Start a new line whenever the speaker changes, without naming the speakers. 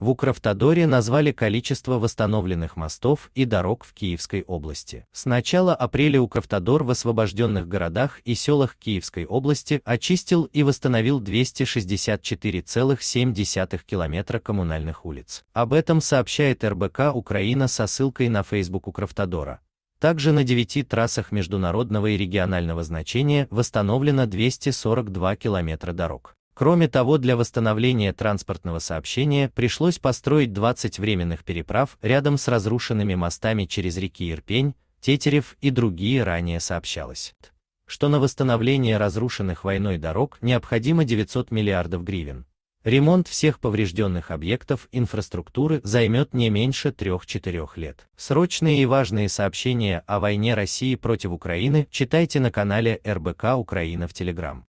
В Укравтодоре назвали количество восстановленных мостов и дорог в Киевской области. С начала апреля Укравтодор в освобожденных городах и селах Киевской области очистил и восстановил 264,7 километра коммунальных улиц. Об этом сообщает РБК Украина со ссылкой на Facebook Укравтодора. Также на 9 трассах международного и регионального значения восстановлено 242 километра дорог. Кроме того, для восстановления транспортного сообщения пришлось построить 20 временных переправ рядом с разрушенными мостами через реки Ирпень, Тетерев и другие ранее сообщалось, что на восстановление разрушенных войной дорог необходимо 900 миллиардов гривен. Ремонт всех поврежденных объектов инфраструктуры займет не меньше 3-4 лет. Срочные и важные сообщения о войне России против Украины читайте на канале РБК Украина в Телеграм.